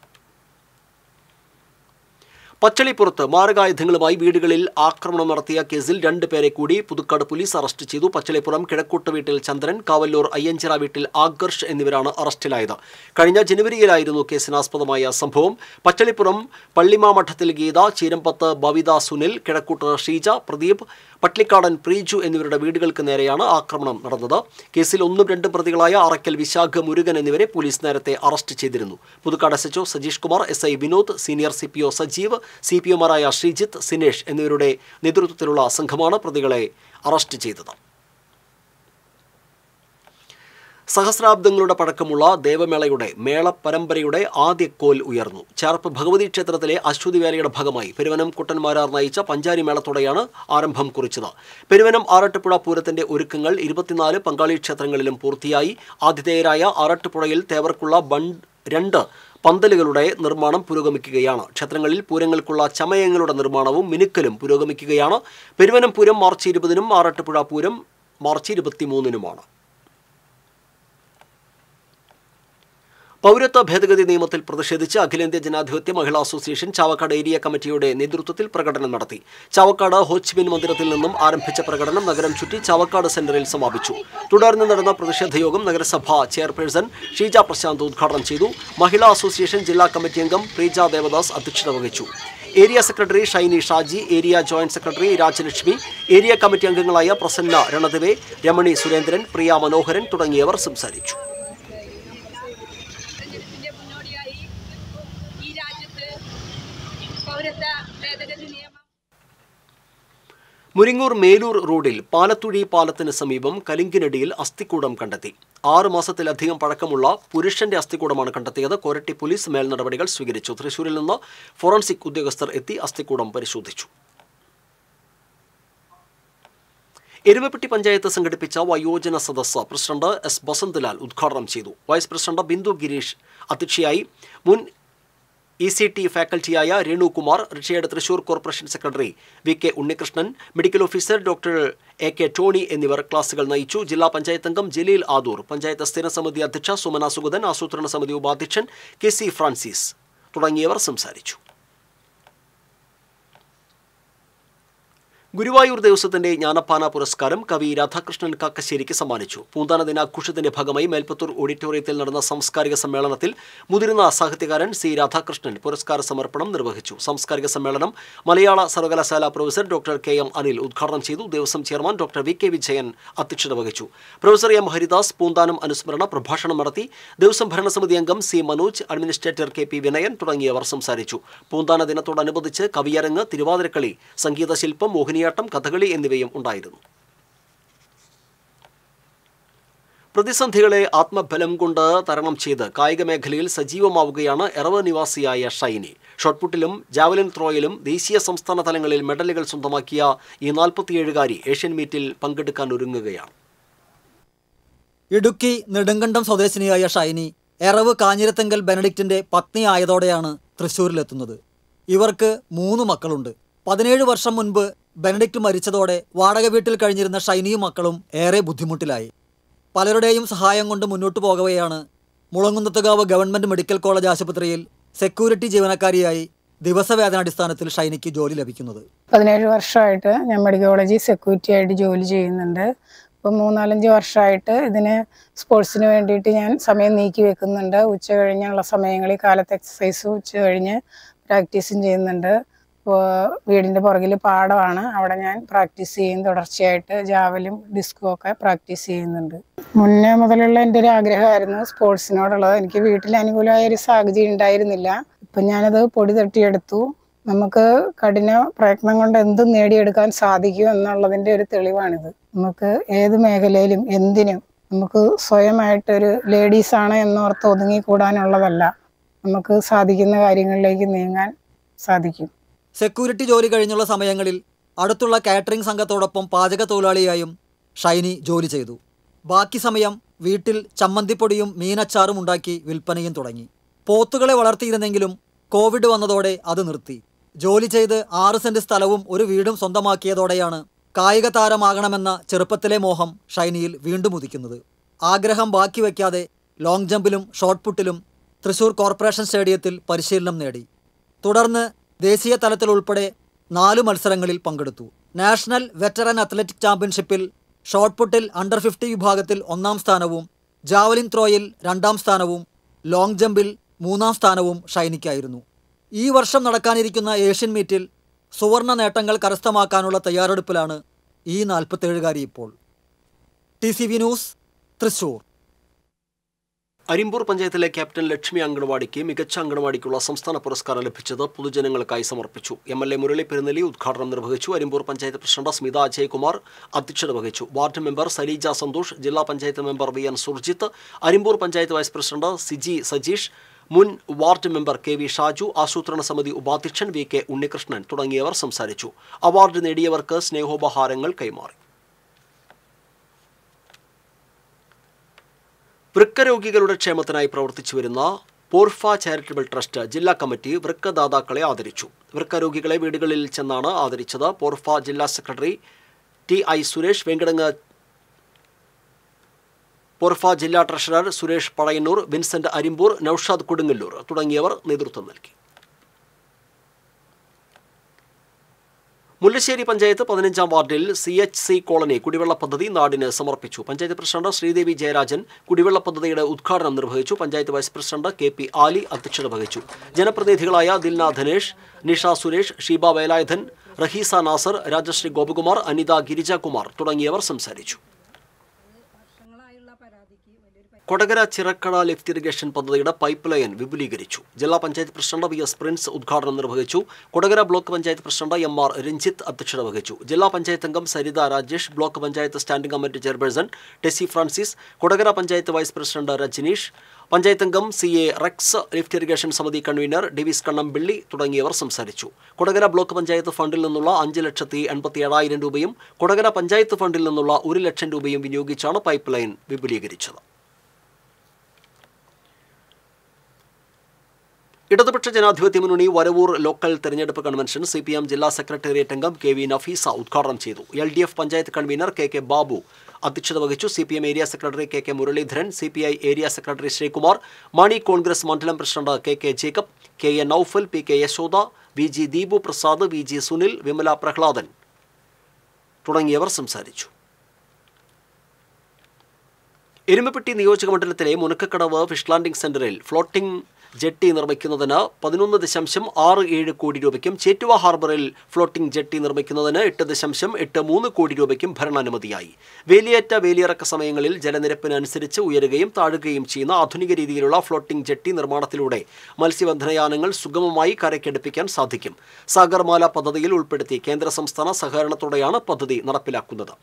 പച്ചളിപ്പുറത്ത് മാരകായുധങ്ങളുമായി വീടുകളിൽ ആക്രമണം നടത്തിയ കേസിൽ രണ്ടുപേരെ കൂടി പുതുക്കാട് പോലീസ് അറസ്റ്റ് ചെയ്തു പച്ചളിപ്പുറം കിഴക്കോട്ട് വീട്ടിൽ ചന്ദ്രൻ കാവല്ലൂർ അയ്യഞ്ചിറ വീട്ടിൽ ആകർഷ് എന്നിവരാണ് അറസ്റ്റിലായത് കഴിഞ്ഞ ജനുവരിയിലായിരുന്നു കേസിനാസ്പദമായ സംഭവം പച്ചളിപ്പുറം പള്ളിമാമഠത്തിൽ ഗീത ചീരമ്പത്ത് ബവിത സുനിൽ കിഴക്കൂട്ട് ഷീജ പ്രദീപ് പട്ടിക്കാടൻ പ്രീജു എന്നിവരുടെ വീടുകൾക്ക് നേരെയാണ് ആക്രമണം നടന്നത് കേസിൽ ഒന്നും രണ്ടും പ്രതികളായ അറക്കൽ വിശാഖ് മുരുകൻ എന്നിവരെ പോലീസ് നേരത്തെ അറസ്റ്റ് ചെയ്തിരുന്നു Puthukkad S H O Sajeesh Kumar S I Vinod senior C P O Sajeev C P എമ്മാരായ ശ്രീജിത്ത് സിനേഷ് എന്നിവരുടെ നേതൃത്വത്തിലുള്ള സംഘമാണ് പ്രതികളെ അറസ്റ്റ് ചെയ്തത് സഹസ്രാബ്ദങ്ങളുടെ പഴക്കമുള്ള ദേവമേളയുടെ മേള പരമ്പരയുടെ ആദ്യ കോൽ ഉയർന്നു ചാർപ്പ് ഭഗവതി ക്ഷേത്രത്തിലെ അശ്വതിവേലയുടെ ഭാഗമായി പെരുവനം കുട്ടന്മാരാർ നയിച്ച പഞ്ചാരി മേളത്തോടെയാണ് ആരംഭം കുറിച്ചത് പെരുവനം ആറട്ടുപുഴ പൂരത്തിന്റെ ഒരുക്കങ്ങൾ ഇരുപത്തിനാല് പങ്കാളി ക്ഷേത്രങ്ങളിലും പൂർത്തിയായി ആതിഥേയരായ ആറട്ടുപുഴയിൽ തേവർക്കുള്ള ബണ്ട് രണ്ട് പന്തലുകളുടെ നിർമ്മാണം പുരോഗമിക്കുകയാണ് ക്ഷേത്രങ്ങളിൽ പൂരങ്ങൾക്കുള്ള ചമയങ്ങളുടെ നിർമ്മാണവും മിനുക്കലും പുരോഗമിക്കുകയാണ് പെരുവനം പൂരം മാർച്ച് ഇരുപതിനും ആറാട്ടുപുഴ പൂരം മാർച്ച് ഇരുപത്തിമൂന്നിനുമാണ് പൗരത്വ ഭേദഗതി നിയമത്തിൽ പ്രതിഷേധിച്ച് അഖിലേന്ത്യാ ജനാധിപത്യ മഹിളാ അസോസിയേഷൻ ചാവക്കാട് ഏരിയ കമ്മിറ്റിയുടെ നേതൃത്വത്തിൽ പ്രകടനം നടത്തി ചാവക്കാട് ഹോച്ചിമിൻ മന്ദിരത്തിൽ നിന്നും ആരംഭിച്ച പ്രകടനം നഗരം ചുറ്റി ചാവക്കാട് സെന്ററിൽ സമാപിച്ചു തുടർന്ന് നടന്ന പ്രതിഷേധ യോഗം നഗരസഭാ ചെയർപേഴ്സൺ ഷീജ പ്രശാന്ത് ഉദ്ഘാടനം ചെയ്തു മഹിളാ അസോസിയേഷൻ ജില്ലാ കമ്മിറ്റി അംഗം പ്രീജ ദേവദാസ് അധ്യക്ഷത വഹിച്ചു area secretary Shiny Shaji area joint secretary Rajalakshmi area committee അംഗങ്ങളായ പ്രസന്ന രണദവേ രമണി സുരേന്ദ്രൻ പ്രിയ മനോഹരൻ തുടങ്ങിയവർ സംസാരിച്ചു മുരിങ്ങൂർ മേലൂർ റോഡിൽ പാലത്തുഴി പാലത്തിന് സമീപം കലിങ്കിനടിയിൽ അസ്ഥിക്കൂടം കണ്ടെത്തി ആറു മാസത്തിലധികം പഴക്കമുള്ള പുരുഷന്റെ അസ്ഥിക്കൂടമാണ് കണ്ടെത്തിയത് കൊരട്ടി പോലീസ് മേൽ നടപടികൾ സ്വീകരിച്ചു തൃശൂരിൽ നിന്ന് ഫോറൻസിക് ഉദ്യോഗസ്ഥർ എത്തി അസ്ഥിക്കൂടം പരിശോധിച്ചു എരുമപ്പെട്ടി പഞ്ചായത്ത് സംഘടിപ്പിച്ച വയോജന സദസ് പ്രസിഡന്റ് എസ് ബസന്ത്ലാൽ ഉദ്ഘാടനം ചെയ്തു വൈസ് പ്രസിഡന്റ് ബിന്ദു ഗിരീഷ് അധ്യക്ഷയായി മുൻ ഇ സി ടി ഫാക്കൽറ്റിയായ Renukumar retired Thrissur corporation secretary V K Unnikrishnan medical officer doctor A K Tony എന്നിവർ ക്ലാസുകൾ നയിച്ചു ജില്ലാ പഞ്ചായത്ത് അംഗം ജലീൽ ആദൂർ പഞ്ചായത്ത് സ്ഥിര സമിതി അധ്യക്ഷ സുമന സുഗതൻ ആസൂത്രണ സമിതി ഉപാധ്യക്ഷൻ കെ സി ഫ്രാൻസിസ് തുടങ്ങിയവർ സംസാരിച്ചു ഗുരുവായൂർ ദേവസ്വത്തിന്റെ ജ്ഞാനപ്പാന പുരസ്കാരം കവി രാധാകൃഷ്ണൻ കാക്കശ്ശേരിക്ക് സമ്മാനിച്ചു പൂന്താന ദിനാഘോഷത്തിന്റെ ഭാഗമായി മേൽപ്പത്തൂർ ഓഡിറ്റോറിയത്തിൽ നടന്ന സാംസ്കാരിക സമ്മേളനത്തിൽ മുതിർന്ന സാഹിത്യകാരൻ സി രാധാകൃഷ്ണൻ പുരസ്കാര സമർപ്പണം നിർവഹിച്ചു സാംസ്കാരിക സമ്മേളനം മലയാള സർവകലാശാല professor doctor K M Anil ഉദ്ഘാടനം ചെയ്തു Devaswom chairman doctor V K Vijayan അധ്യക്ഷത വഹിച്ചു പ്രൊഫസർ എം ഹരിദാസ് പൂന്താനം അനുസ്മരണ പ്രഭാഷണം നടത്തി ദേവസ്വം ഭരണസമിതി അംഗം C Manoj administrator K P Vinayan തുടങ്ങിയവർ സംസാരിച്ചു പൂന്താന ദിനത്തോടനുബന്ധിച്ച് കവിയരങ്ങ് തിരുവാതിരക്കളി സംഗീതശില്പം മോഹിനിയ മോഹിനിയാട്ടം കഥകളി എന്നിവയും ഉണ്ടായിരുന്നു പ്രതിസന്ധികളെ ആത്മബലം കൊണ്ട് തരണം ചെയ്ത് കായിക മേഖലയിൽ സജീവമാവുകയാണ് എറവ് നിവാസിയായ ഷൈനി ഷോട്ട്പുട്ടിലും ജാവലിൻ ത്രോയിലും ദേശീയ സംസ്ഥാന തലങ്ങളിൽ മെഡലുകൾ സ്വന്തമാക്കിയ ഈ നാൽപ്പത്തിയേഴുകാരി ഏഷ്യൻ മീറ്റിൽ പങ്കെടുക്കാൻ ഒരുങ്ങുകയാണ് ഇടുക്കി നെടുങ്കണ്ടം സ്വദേശിനിയായ ഷൈനി എറവ് കാഞ്ഞിരത്തെങ്കൽ ബെനഡിക്റ്റിന്റെ പത്നി ആയതോടെയാണ് തൃശ്ശൂരിലെത്തുന്നത് ഇവർക്ക് മൂന്ന് മക്കളുണ്ട് പതിനേഴ് വർഷം മുൻപ് ബെനഡിക്ട് മരിച്ചതോടെ വാടക വീട്ടിൽ കഴിഞ്ഞിരുന്ന ഷൈനിയും മക്കളും ഏറെ ബുദ്ധിമുട്ടിലായി പലരുടെയും സഹായം കൊണ്ട് മുന്നോട്ടു പോകവെയാണ് മുളങ്കുന്നത്തുകാവ് ഗവൺമെൻറ് മെഡിക്കൽ കോളേജ് ആശുപത്രിയിൽ സെക്യൂരിറ്റി ജീവനക്കാരിയായി ദിവസവേതനാടിസ്ഥാനത്തിൽ ഷൈനിക്ക് ജോലി ലഭിക്കുന്നത് പതിനേഴ് വർഷമായിട്ട് ഞാൻ മെഡിക്കൽ കോളേജിൽ സെക്യൂരിറ്റി ആയിട്ട് ജോലി ചെയ്യുന്നുണ്ട് ഇപ്പം മൂന്നാലഞ്ച് വർഷമായിട്ട് ഇതിന് സ്പോർട്സിന് വേണ്ടിയിട്ട് ഞാൻ സമയം നീക്കി വെക്കുന്നുണ്ട് ഉച്ച കഴിഞ്ഞുള്ള സമയങ്ങളിൽ കാലത്ത് എക്സസൈസ് ഉച്ച കഴിഞ്ഞ് പ്രാക്ടീസും ചെയ്യുന്നുണ്ട് വീടിൻ്റെ പുറകിൽ പാടമാണ് അവിടെ ഞാൻ പ്രാക്ടീസ് ചെയ്യും തുടർച്ചയായിട്ട് ജാവലും ഡിസ്കും ഒക്കെ പ്രാക്ടീസ് ചെയ്യുന്നുണ്ട് മുന്നേ മുതലുള്ള എൻ്റെ ഒരു ആഗ്രഹമായിരുന്നു സ്പോർട്സിനോടുള്ളത് എനിക്ക് വീട്ടിൽ അനുകൂലമായ ഒരു സാഹചര്യം ഉണ്ടായിരുന്നില്ല ഇപ്പം ഞാനത് പൊടി തട്ടിയെടുത്തു നമുക്ക് കഠിന പ്രയത്നം കൊണ്ട് എന്ത് നേടിയെടുക്കാൻ സാധിക്കും എന്നുള്ളതിൻ്റെ ഒരു തെളിവാണിത് നമുക്ക് ഏത് മേഖലയിലും എന്തിനും നമുക്ക് സ്വയമായിട്ടൊരു ലേഡീസാണ് എന്നോർത്ത് ഒതുങ്ങിക്കൂടാനുള്ളതല്ല നമുക്ക് സാധിക്കുന്ന കാര്യങ്ങളിലേക്ക് നീങ്ങാൻ സാധിക്കും സെക്യൂരിറ്റി ജോലി കഴിഞ്ഞുള്ള സമയങ്ങളിൽ അടുത്തുള്ള കാറ്ററിംഗ് സംഘത്തോടൊപ്പം പാചക തൊഴിലാളിയായും ഷൈനി ജോലി ചെയ്തു ബാക്കി സമയം വീട്ടിൽ ചമ്മന്തിപ്പൊടിയും മീനച്ചാറും ഉണ്ടാക്കി വിൽപ്പനയും തുടങ്ങി പോത്തുകളെ വളർത്തിയിരുന്നെങ്കിലും കോവിഡ് വന്നതോടെ അത് നിർത്തി ജോലി ചെയ്ത് ആറ് സെൻറ്റ് സ്ഥലവും ഒരു വീടും സ്വന്തമാക്കിയതോടെയാണ് കായിക താരമാകണമെന്ന ചെറുപ്പത്തിലെ മോഹം ഷൈനിയിൽ വീണ്ടും ഉദിക്കുന്നത് ആഗ്രഹം ബാക്കി വയ്ക്കാതെ ലോങ് ജമ്പിലും ഷോർട്ട് പുട്ടിലും തൃശൂർ കോർപ്പറേഷൻ സ്റ്റേഡിയത്തിൽ പരിശീലനം നേടി തുടർന്ന് ദേശീയ തലത്തിൽ ഉൾപ്പെടെ നാലു മത്സരങ്ങളിൽ പങ്കെടുത്തു നാഷണൽ വെറ്ററൻ അത്ലറ്റിക് ചാമ്പ്യൻഷിപ്പിൽ ഷോട്ട്പുട്ടിൽ അണ്ടർ ഫിഫ്റ്റി വിഭാഗത്തിൽ ഒന്നാം സ്ഥാനവും ജാവലിൻ ത്രോയിൽ രണ്ടാം സ്ഥാനവും ലോങ് ജമ്പിൽ മൂന്നാം സ്ഥാനവും ഷൈനിക്കായിരുന്നു ഈ വർഷം നടക്കാനിരിക്കുന്ന ഏഷ്യൻ മീറ്റിൽ സുവർണ നേട്ടങ്ങൾ കരസ്ഥമാക്കാനുള്ള തയ്യാറെടുപ്പിലാണ് ഈ നാൽപ്പത്തേഴുകാരി ഇപ്പോൾ T C V news Thrissur Arimbur പഞ്ചായത്തിലെ ക്യാപ്റ്റൻ ലക്ഷ്മി അംഗൻവാടിക്ക് മികച്ച അംഗൻവാടിക്കുള്ള സംസ്ഥാന പുരസ്കാരം ലഭിച്ചത് പൊതുജനങ്ങൾക്കായി സമർപ്പിച്ചു M L A Murali Perunnali ഉദ്ഘാടനം നിർവഹിച്ചു അരിമ്പൂർ പഞ്ചായത്ത് പ്രസിഡന്റ് സ്മിത അജയ്കുമാർ അധ്യക്ഷത വഹിച്ചു വാർഡ് മെമ്പർ സലീജ സന്തോഷ് ജില്ലാ panchayat member V N Surjith Arimbur panchayat vice president Siji Sajeesh മുൻ ward member K V Shaju ആസൂത്രണ സമിതി ഉപാധ്യക്ഷൻ വി കെ ഉണ്ണികൃഷ്ണൻ തുടങ്ങിയവർ സംസാരിച്ചു അവാർഡ് നേടിയവർക്ക് സ്നേഹോപഹാരങ്ങൾ കൈമാറി വൃക്കരോഗികളുടെ ക്ഷേമത്തിനായി പ്രവർത്തിച്ചു വരുന്ന പോർഫ ചാരിറ്റബിൾ ട്രസ്റ്റ് ജില്ലാ കമ്മിറ്റി വൃക്കദാതാക്കളെ ആദരിച്ചു വൃക്കരോഗികളെ വീടുകളിൽ ചെന്നാണ് ആദരിച്ചത് പോർഫ ജില്ലാ secretary T I Suresh Venkitangu Porfa ജില്ലാ ട്രഷറർ സുരേഷ് പടയന്നൂർ വിൻസെന്റ് അരിമ്പൂർ നൌഷാദ് കൊടുങ്ങല്ലൂർ തുടങ്ങിയവർ നേതൃത്വം നൽകി മുല്ലശ്ശേരി പഞ്ചായത്ത് പതിനഞ്ചാം വാർഡിൽ സി എച്ച് സി കോളനി കുടിവെള്ള പദ്ധതി നാടിന് സമർപ്പിച്ചു പഞ്ചായത്ത് പ്രസിഡന്റ് ശ്രീദേവി ജയരാജൻ കുടിവെള്ള പദ്ധതിയുടെ ഉദ്ഘാടനം നിർവഹിച്ചു panchayat vice president K P Ali അധ്യക്ഷത വഹിച്ചു ജനപ്രതിനിധികളായ ദിൽന ധനേഷ് നിഷ സുരേഷ് ഷീബ വേലായുധൻ റഹീസ നാസർ രാജശ്രീ ഗോപകുമാർ അനിത ഗിരിജകുമാർ തുടങ്ങിയവർ സംസാരിച്ചു കൊടകര ചിറക്കട ലിഫ്റ്റ് ഇറിഗേഷൻ പദ്ധതിയുടെ പൈപ്പ് ലൈൻ വിപുലീകരിച്ചു ജില്ലാ panchayat president V S Prince ഉദ്ഘാടനം നിർവഹിച്ചു Kodakara block panchayat president M R Ranjith അധ്യക്ഷത വഹിച്ചു ജില്ലാ പഞ്ചായത്ത് അംഗം Saritha Rajesh block panchayat standing committee chairperson Tessy Francis Kodakara panchayat vice president Rajaneesh panchayat അംഗം C A Rex lift irrigation സമിതി കൺവീനർ ഡിവിസ് കണ്ണംപിള്ളി തുടങ്ങിയവർ സംസാരിച്ചു കൊടകര ബ്ലോക്ക് പഞ്ചായത്ത് ഫണ്ടിൽ നിന്നുള്ള അഞ്ച് ലക്ഷത്തി എൺപത്തി ഏഴായിരം രൂപയും കൊടകര പഞ്ചായത്ത് ഫണ്ടിൽ നിന്നുള്ള ഒരു ലക്ഷം രൂപയും വിനിയോഗിച്ചാണ് പൈപ്പ് ലൈൻ വിപുലീകരിച്ചത് ഇടതുപക്ഷ ജനാധിപത്യ മുന്നണി വരവൂർ ലോക്കൽ തെരഞ്ഞെടുപ്പ് കൺവെൻഷൻ സി പി എം ജില്ലാ സെക്രട്ടേറിയറ്റ് അംഗം കെ വി നഫീസ ഉദ്ഘാടനം ചെയ്തു L D F panchayat convener K K Babu അധ്യക്ഷത വഹിച്ചു C P M area secretary K K Muraleedharan C P I area secretary Sreekumar Mani Congress മണ്ഡലം president K K Jacob K A Noufal P K Yashoda V G Deepu Prasad V G Sunil Vimala Prahladan തുടങ്ങിയവർ സംസാരിച്ചു എരുമപ്പെട്ടി നിയോജക മണ്ഡലത്തിലെ Munakkakadavu fish landing സെന്ററിൽ floating jetty നിർമ്മിക്കുന്നതിന് പതിനൊന്ന് ദശാംശം ആറ് ഏഴ് കോടി രൂപയ്ക്കും ചേറ്റുവ ഹാർബറിൽ ഫ്ലോട്ടിംഗ് ജെട്ടി നിർമ്മിക്കുന്നതിന് എട്ട് ദശാംശം എട്ട് മൂന്ന് കോടി രൂപയ്ക്കും ഭരണാനുമതിയായി വേലിയേറ്റ വേലിയിറക്ക സമയങ്ങളിൽ ജലനിരപ്പിനനുസരിച്ച് ഉയരുകയും താഴുകയും ചെയ്യുന്ന ആധുനിക രീതിയിലുള്ള ഫ്ലോട്ടിംഗ് ജെട്ടി നിർമ്മാണത്തിലൂടെ മത്സ്യബന്ധനയാനങ്ങൾ സുഗമമായി കരയ്ക്കെടുപ്പിക്കാൻ സാധിക്കും സാഗർമാല പദ്ധതിയിൽ ഉൾപ്പെടുത്തി കേന്ദ്ര സംസ്ഥാന സഹകരണത്തോടെയാണ് പദ്ധതി നടപ്പിലാക്കുന്നത്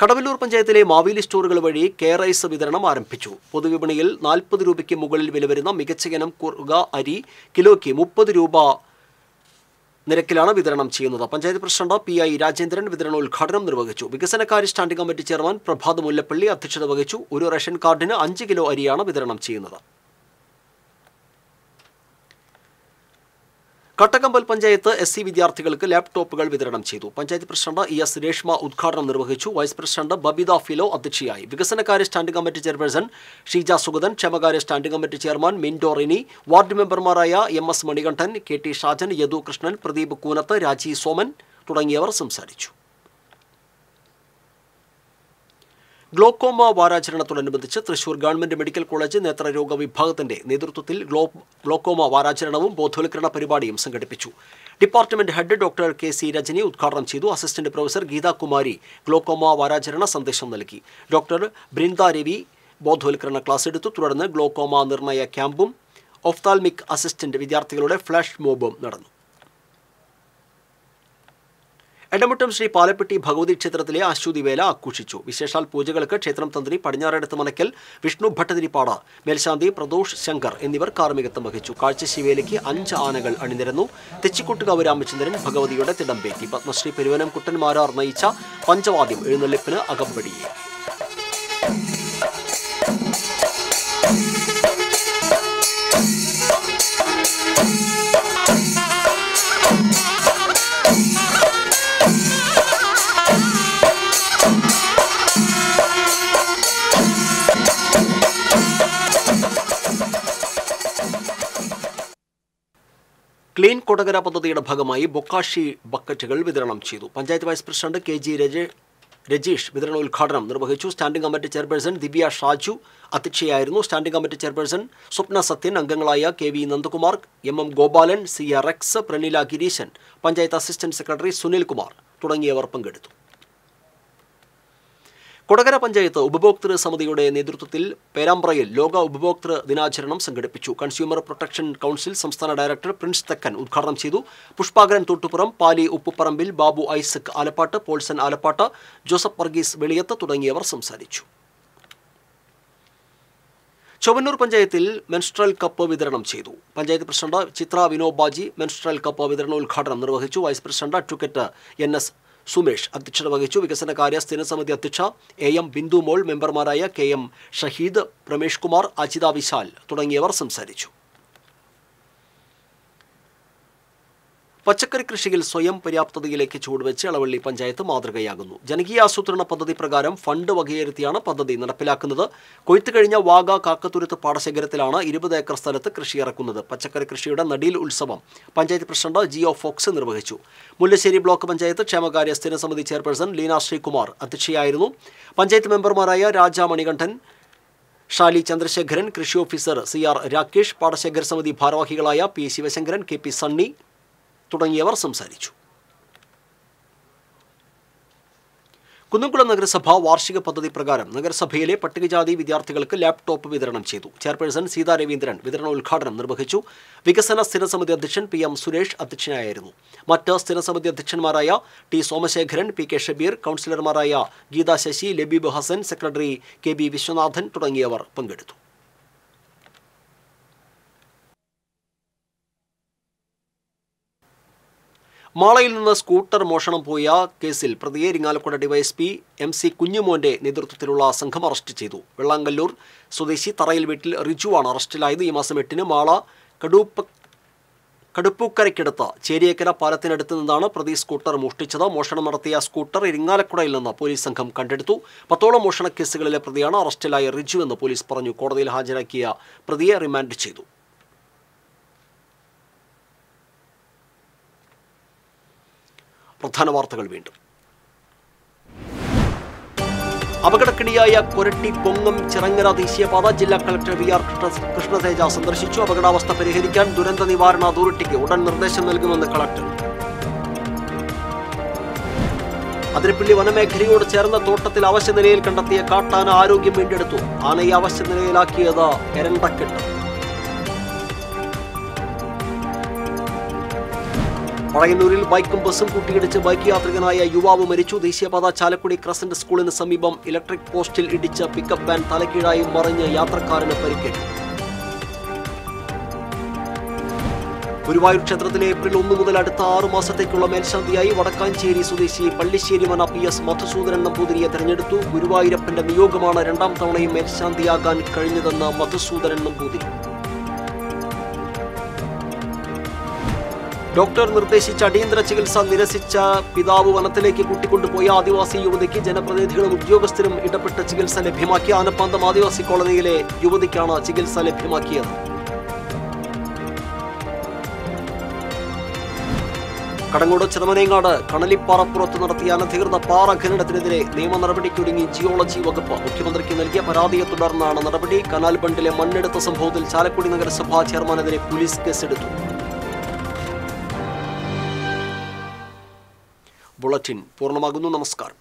കടവല്ലൂർ പഞ്ചായത്തിലെ മാവേലി സ്റ്റോറുകൾ വഴി കെയർ റൈസ് വിതരണം ആരംഭിച്ചു പൊതുവിപണിയിൽ നാൽപ്പത് രൂപയ്ക്ക് മുകളിൽ വില വരുന്ന മികച്ച ഇനം കുറുക അരി കിലോയ്ക്ക് മുപ്പത് രൂപ നിരക്കിലാണ് വിതരണം ചെയ്യുന്നത് panchayat president P I Rajendran ഉദ്ഘാടനം നിർവഹിച്ചു വികസനകാര്യ standing committee chairman Prabhath Mullappally അധ്യക്ഷത വഹിച്ചു ഒരു റേഷൻ കാർഡിന് അഞ്ച് കിലോ അരിയാണ് വിതരണം ചെയ്യുന്നത് കട്ടക്കമ്പൽ പഞ്ചായത്ത് എസ് സി വിദ്യാർത്ഥികൾക്ക് ലാപ്ടോപ്പുകൾ വിതരണം ചെയ്തു panchayat president E S Reshma ഉദ്ഘാടനം നിർവഹിച്ചു വൈസ് പ്രസിഡന്റ് ബബിത ഫിലോ അധ്യക്ഷയായി വികസനകാര്യ standing committee chairperson Sheeja Sugathan ക്ഷമകാര്യ standing committee chairman Mindo Rini ward മെമ്പർമാരായ M S Manikandan K T Shajan Yadu Krishnan Pradeep Koonath Raji Soman തുടങ്ങിയവർ സംസാരിച്ചു ഗ്ലോക്കോമ വാരാചരണത്തോടനുബന്ധിച്ച് തൃശൂർ ഗവൺമെന്റ് മെഡിക്കൽ കോളേജ് നേത്രരോഗ വിഭാഗത്തിന്റെ നേതൃത്വത്തിൽ ഗ്ലോ ഗ്ലോക്കോമ വാരാചരണവും ബോധവൽക്കരണ പരിപാടിയും സംഘടിപ്പിച്ചു department head doctor K C Rajani ഉദ്ഘാടനം ചെയ്തു അസിസ്റ്റന്റ് പ്രൊഫസർ ഗീതാകുമാരി ഗ്ലോക്കോമ വാരാചരണ സന്ദേശം നൽകി ഡോക്ടർ ബ്രിന്ദാരവി ബോധവൽക്കരണ ക്ലാസ് എടുത്തു തുടർന്ന് ഗ്ലോക്കോമ നിർണയ ക്യാമ്പും ഒഫ്താൽമിക് അസിസ്റ്റന്റ് വിദ്യാർത്ഥികളുടെ ഫ്ലാഷ് മോബും നടന്നു എടമുട്ടം ശ്രീ പാലപ്പെട്ടി ഭഗവതി ക്ഷേത്രത്തിലെ അശ്വതിവേല ആഘോഷിച്ചു വിശേഷാൽ പൂജകൾക്ക് ക്ഷേത്രം തന്ത്രി പടിഞ്ഞാറടത്ത് മണക്കൽ വിഷ്ണു ഭട്ടതിരിപ്പാട മേൽശാന്തി പ്രദോഷ് ശങ്കർ എന്നിവർ കാർമ്മികത്വം വഹിച്ചു കാഴ്ച ശിവേലയ്ക്ക് അഞ്ച് ആനകൾ അണിനിരന്നു തെച്ചിക്കുട്ടുകാവ് രാമചന്ദ്രൻ ഭഗവതിയുടെ തിടമ്പേറ്റി പത്മശ്രീ പെരുവനം കുട്ടൻ നയിച്ച പഞ്ചവാദ്യം എഴുന്നള്ളിപ്പിന് അകമ്പടിയെ കൊടകര പദ്ധതിയുടെ ഭാഗമായി ബൊക്കാഷി ബക്കറ്റുകൾ വിതരണം ചെയ്തു panchayat vice president K G Rajeesh ഉദ്ഘാടനം നിർവഹിച്ചു standing committee chairperson Divya Shaju അധ്യക്ഷയായിരുന്നു standing committee chairperson Swapna Sathyan അംഗങ്ങളായ K V Nandakumar M M Gopalan C R X Praneela Gireesan panchayat assistant secretary Sunil Kumar തുടങ്ങിയവർ പങ്കെടുത്തു കൊടകര പഞ്ചായത്ത് ഉപഭോക്തൃ സമിതിയുടെ നേതൃത്വത്തിൽ പേരാമ്പ്രയിൽ ലോക ഉപഭോക്തൃ ദിനാചരണം സംഘടിപ്പിച്ചു കൺസ്യൂമർ പ്രൊട്ടക്ഷൻ കൗൺസിൽ സംസ്ഥാന ഡയറക്ടർ പ്രിൻസ് തെക്കൻ ഉദ്ഘാടനം ചെയ്തു Pushpakaran Thottupuram Pali Uppuparambil Babu Isaac Alappat Paulson Alappat Joseph Varghese Veliyath തുടങ്ങിയവർ സംസാരിച്ചു ചൊവന്നൂർ പഞ്ചായത്തിൽ മെൻസ്ട്രൽ കപ്പ് വിതരണം ചെയ്തു panchayat president Chithra Vinobaji menstrual cup വിതരണ ഉദ്ഘാടനം നിർവഹിച്ചു vice president advocate N S Sumesh അധ്യക്ഷത വഹിച്ചു വികസന കാര്യ സ്ഥിര സമിതി അധ്യക്ഷ എ എം ബിന്ദു മോൾ മെമ്പർമാരായ കെ എം ഷഹീദ് രമേഷ് കുമാർ അജിത വിശാൽ തുടങ്ങിയവർ സംസാരിച്ചു പച്ചക്കറി കൃഷിയിൽ സ്വയം പര്യാപ്തതയിലേക്ക് ചുവടുവെച്ച് ഇളവള്ളി പഞ്ചായത്ത് മാതൃകയാകുന്നു ജനകീയ ആസൂത്രണ പദ്ധതി പ്രകാരം ഫണ്ട് വകയിരുത്തിയാണ് പദ്ധതി നടപ്പിലാക്കുന്നത് കൊയ്ത്ത് കഴിഞ്ഞ വാഗ കാക്കത്തുരുത്ത് പാടശേഖരത്തിലാണ് ഇരുപത് ഏക്കർ സ്ഥലത്ത് കൃഷി ഇറക്കുന്നത് പച്ചക്കറി കൃഷിയുടെ നടീൽ ഉത്സവം പഞ്ചായത്ത് പ്രസിഡന്റ് ഒ ഫോക്സ് നിർവഹിച്ചു മുല്ലശ്ശേരി ബ്ലോക്ക് പഞ്ചായത്ത് ക്ഷേമകാര്യ സ്ഥിരസമിതി സമിതി ചെയർപേഴ്സൺ ലീന ശ്രീകുമാർ അധ്യക്ഷയായിരുന്നു പഞ്ചായത്ത് മെമ്പർമാരായ രാജ മണികണ്ഠൻ ഷാലി ചന്ദ്രശേഖരൻ കൃഷി ഓഫീസർ സി ആർ രാകേഷ് പാടശേഖര സമിതി ഭാരവാഹികളായ P Sivasankaran K P Sunny തുടങ്ങിയവർ സംസാരിച്ചു കുന്നംകുളം നഗരസഭ വാർഷിക പദ്ധതി പ്രകാരം നഗരസഭയിലെ പട്ടികജാതി വിദ്യാർത്ഥികൾക്ക് ലാപ്ടോപ്പ് വിതരണം ചെയ്തു ചെയർപേഴ്സൺ സീതാ രവീന്ദ്രൻ ഉദ്ഘാടനം നിർവഹിച്ചു വികസന സ്ഥിരസമിതി അധ്യക്ഷൻ പി എം സുരേഷ് അധ്യക്ഷനായിരുന്നു മറ്റ് സ്ഥിരസമിതി അധ്യക്ഷന്മാരായ T Somasekharan P K Shabeer കൗൺസിലർമാരായ Geethasasi Sasi Labeeb Hassan secretary K B Viswanathan തുടങ്ങിയവർ പങ്കെടുത്തു മാളയിൽ നിന്ന് സ്കൂട്ടർ മോഷണം പോയ കേസിൽ പ്രതിയെ ഇരിങ്ങാലക്കുട ഡിവൈഎസ്പി എം സി കുഞ്ഞുമോന്റെ നേതൃത്വത്തിലുള്ള സംഘം അറസ്റ്റ് ചെയ്തു വെള്ളാങ്കല്ലൂർ സ്വദേശി തറയിൽ വീട്ടിൽ റിജുവാണ് അറസ്റ്റിലായത് ഈ മാസം എട്ടിന് മാള കടുപ്പ കടുപ്പൂക്കരയ്ക്കടുത്ത് ചേരിയേക്കര പാലത്തിനടുത്ത് നിന്നാണ് പ്രതി സ്കൂട്ടർ മോഷ്ടിച്ചത് മോഷണം നടത്തിയ സ്കൂട്ടർ ഇരിങ്ങാലക്കുടയിൽ നിന്ന് പോലീസ് സംഘം കണ്ടെടുത്തു പത്തോളം മോഷണ കേസുകളിലെ പ്രതിയാണ് അറസ്റ്റിലായ റിജു എന്ന് പോലീസ് പറഞ്ഞു കോടതിയിൽ ഹാജരാക്കിയ പ്രതിയെ റിമാൻഡ് ചെയ്തു പ്രധാന വാർത്തകൾ വീണ്ടും അപകടക്കിണിയായ കൊരട്ടി കൊങ്ങം ചിറങ്ങര ദേശീയപാത ജില്ലാ കളക്ടർ വി ആർ കൃഷ്ണതേജ സന്ദർശിച്ചു അപകടാവസ്ഥ പരിഹരിക്കാൻ ദുരന്ത നിവാരണ അതോറിറ്റിക്ക് ഉടൻ നിർദ്ദേശം നൽകുമെന്ന് കളക്ടർ അതിരപ്പിള്ളി വനമേഖലയോട് ചേർന്ന തോട്ടത്തിൽ അവശ്യനിലയിൽ കണ്ടെത്തിയ കാട്ടാന ആരോഗ്യം വീണ്ടെടുത്തു ആനയെ അവശ്യനിലയിലാക്കിയത് എരണ്ടക്കെട്ട് മറയന്നൂരിൽ ബൈക്കും ബസ്സും കൂട്ടിയിടിച്ച് ബൈക്ക് യാത്രികനായ യുവാവ് മരിച്ചു ദേശീയപാത ചാലക്കുടി ക്രസന്റ് സ്കൂളിന് സമീപം ഇലക്ട്രിക് പോസ്റ്റിൽ ഇടിച്ച പിക്കപ്പ് വാൻ തലക്കീഴായി മറിഞ്ഞ് യാത്രക്കാരന് പരിക്കേറ്റു ഗുരുവായൂർ ക്ഷേത്രത്തിലെ ഏപ്രിൽ ഒന്ന് മുതൽ അടുത്ത ആറു മാസത്തേക്കുള്ള മേൽശാന്തിയായി വടക്കാഞ്ചേരി സ്വദേശി പള്ളിശ്ശേരി മന പി എസ് മധുസൂദനൻ നമ്പൂതിരിയെ തെരഞ്ഞെടുത്തു ഗുരുവായൂരപ്പന്റെ നിയോഗമാണ് രണ്ടാം തവണയും മേൽശാന്തിയാകാൻ കഴിഞ്ഞതെന്ന് മധുസൂദനൻ നമ്പൂതിരി ഡോക്ടർ നിർദ്ദേശിച്ച അടിയന്തര ചികിത്സ നിരസിച്ച പിതാവ് വനത്തിലേക്ക് കൂട്ടിക്കൊണ്ടുപോയ ആദിവാസി യുവതിക്ക് ജനപ്രതിനിധികളും ഉദ്യോഗസ്ഥരും ഇടപെട്ട ചികിത്സ ലഭ്യമാക്കി ആനപ്പാന്തം ആദിവാസി കോളനിയിലെ യുവതിക്കാണ് ചികിത്സ ലഭ്യമാക്കിയത് കടങ്ങോട് ചെറുമനേങ്ങാട് കണലിപ്പാറപ്പുറത്ത് നടത്തിയ അനധികൃത പാറ ഖനനത്തിനെതിരെ നിയമ നടപടിക്കൊരുങ്ങി ജിയോളജി വകുപ്പ് മുഖ്യമന്ത്രിക്ക് നൽകിയ പരാതിയെ തുടർന്നാണ് നടപടി കനാൽ ബണ്ടിലെ മണ്ണെടുത്ത സംഭവത്തിൽ ചാലക്കുടി നഗരസഭാ ചെയർമാനെതിരെ പോലീസ് കേസെടുത്തു ബുള്ളറ്റിൻ പൂർണ്ണമാകുന്നു നമസ്കാരം